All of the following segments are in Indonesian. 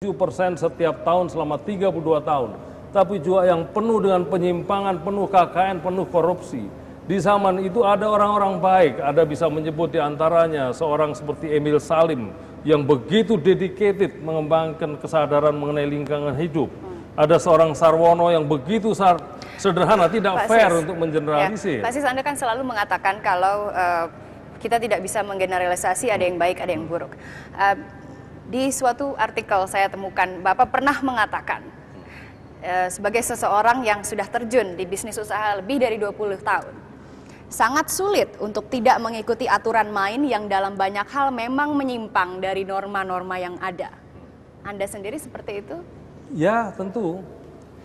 7% setiap tahun selama 32 tahun. Tapi juga yang penuh dengan penyimpangan, penuh KKN, penuh korupsi. Di zaman itu ada orang-orang baik, ada bisa menyebut diantaranya seorang seperti Emil Salim yang begitu dedicated mengembangkan kesadaran mengenai lingkungan hidup. Hmm. Ada seorang Sarwono yang begitu sar sederhana, tidak Pak fair Sis, untuk ya, mengeneralisir. Ya, Pak Sis, Anda kan selalu mengatakan kalau uh, kita tidak bisa menggeneralisasi ada yang baik, ada yang buruk. Uh, di suatu artikel saya temukan, Bapak pernah mengatakan, eh, sebagai seseorang yang sudah terjun di bisnis usaha lebih dari 20 tahun, sangat sulit untuk tidak mengikuti aturan main yang dalam banyak hal memang menyimpang dari norma-norma yang ada. Anda sendiri seperti itu? Ya, tentu.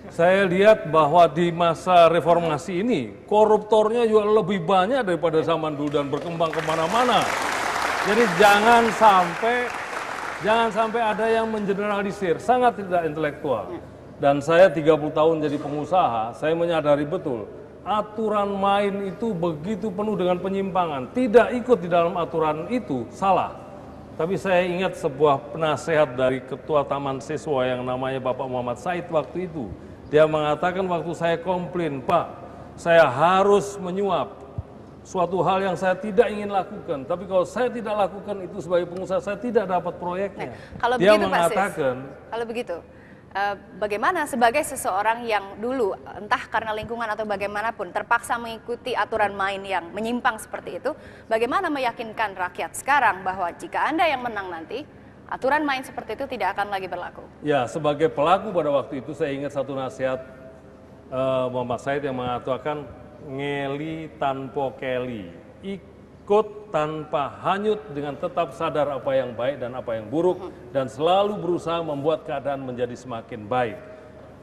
Saya lihat bahwa di masa reformasi ini, koruptornya juga lebih banyak daripada zaman dulu dan berkembang kemana-mana. Jadi jangan sampai Jangan sampai ada yang mengeneralisir, sangat tidak intelektual. Dan saya 30 tahun jadi pengusaha, saya menyadari betul aturan main itu begitu penuh dengan penyimpangan. Tidak ikut di dalam aturan itu salah. Tapi saya ingat sebuah penasehat dari ketua taman siswa yang namanya Bapak Muhammad Said waktu itu. Dia mengatakan waktu saya komplain, Pak, saya harus menyuap suatu hal yang saya tidak ingin lakukan. Tapi kalau saya tidak lakukan itu sebagai pengusaha saya tidak dapat proyeknya. Nah, kalau Dia begitu, mengatakan, Pak Sis, kalau begitu, eh, bagaimana sebagai seseorang yang dulu entah karena lingkungan atau bagaimanapun terpaksa mengikuti aturan main yang menyimpang seperti itu, bagaimana meyakinkan rakyat sekarang bahwa jika Anda yang menang nanti, aturan main seperti itu tidak akan lagi berlaku? Ya, sebagai pelaku pada waktu itu saya ingat satu nasihat uh, Muhammad Said yang mengatakan ngeli tanpa keli, ikut tanpa hanyut dengan tetap sadar apa yang baik dan apa yang buruk dan selalu berusaha membuat keadaan menjadi semakin baik.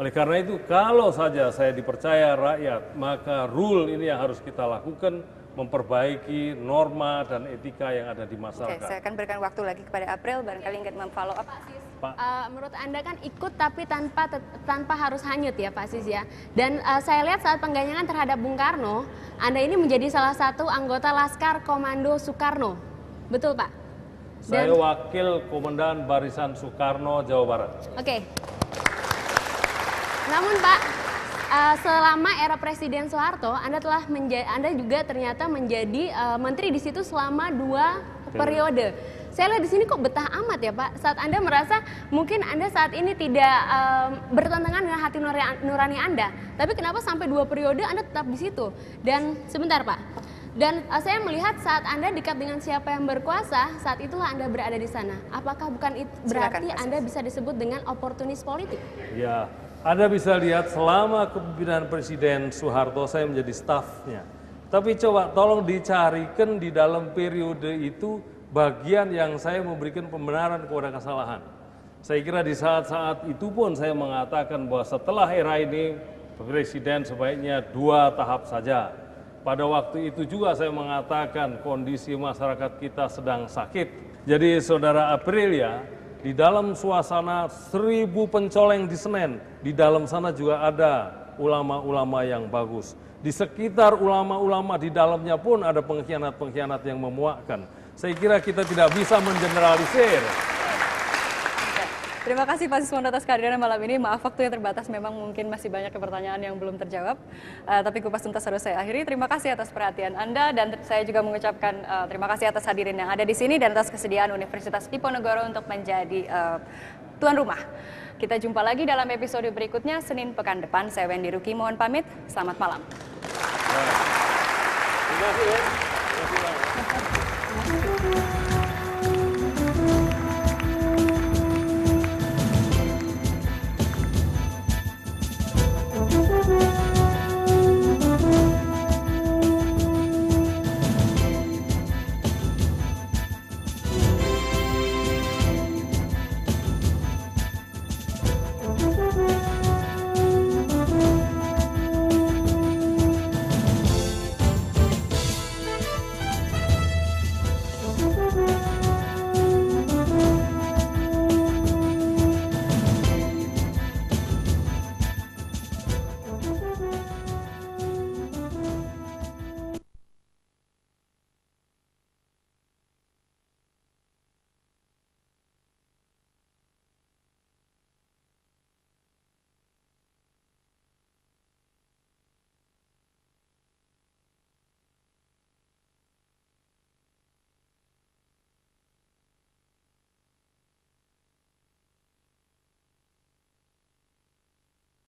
Oleh karena itu, kalau saja saya dipercaya rakyat, maka rule ini yang harus kita lakukan memperbaiki norma dan etika yang ada di masyarakat. Oke, saya akan berikan waktu lagi kepada April, barangkali ingin memfollow up. Pak Pak. Uh, menurut Anda kan ikut tapi tanpa tanpa harus hanyut ya Pak Sis ya. Dan uh, saya lihat saat pengganyangan terhadap Bung Karno, Anda ini menjadi salah satu anggota Laskar Komando Soekarno. Betul Pak? Dan... Saya wakil Komandan Barisan Soekarno Jawa Barat. Oke. Namun Pak, uh, selama era Presiden Soeharto, Anda telah menja Anda juga ternyata menjadi uh, menteri di situ selama dua periode. Saya lihat di sini kok betah amat ya Pak. Saat Anda merasa mungkin Anda saat ini tidak um, bertentangan dengan hati nurani Anda, tapi kenapa sampai dua periode Anda tetap di situ? Dan sebentar Pak. Dan uh, saya melihat saat Anda dekat dengan siapa yang berkuasa, saat itulah Anda berada di sana. Apakah bukan itu berarti Silakan, Anda bisa disebut dengan oportunis politik? Ya, anda bisa lihat selama kepemimpinan Presiden Soeharto saya menjadi stafnya. Tapi coba tolong dicarikan di dalam periode itu bagian yang saya memberikan pembenaran kepada kesalahan. Saya kira di saat-saat itu pun saya mengatakan bahwa setelah era ini Presiden sebaiknya dua tahap saja. Pada waktu itu juga saya mengatakan kondisi masyarakat kita sedang sakit. Jadi saudara Aprilia, di dalam suasana seribu pencoleng di Senen, di dalam sana juga ada ulama-ulama yang bagus. Di sekitar ulama-ulama di dalamnya pun ada pengkhianat-pengkhianat yang memuakkan. Saya kira kita tidak bisa mengeneralisir. Terima kasih Pak Siswondo atas kehadiran malam ini. Maaf waktu yang terbatas memang mungkin masih banyak pertanyaan yang belum terjawab. Uh, tapi kupas tuntas harus saya akhiri. Terima kasih atas perhatian Anda dan saya juga mengucapkan uh, terima kasih atas hadirin yang ada di sini dan atas kesediaan Universitas Diponegoro untuk menjadi uh, tuan rumah. Kita jumpa lagi dalam episode berikutnya Senin pekan depan. Saya Wendy Ruki mohon pamit. Selamat malam. Terima kasih.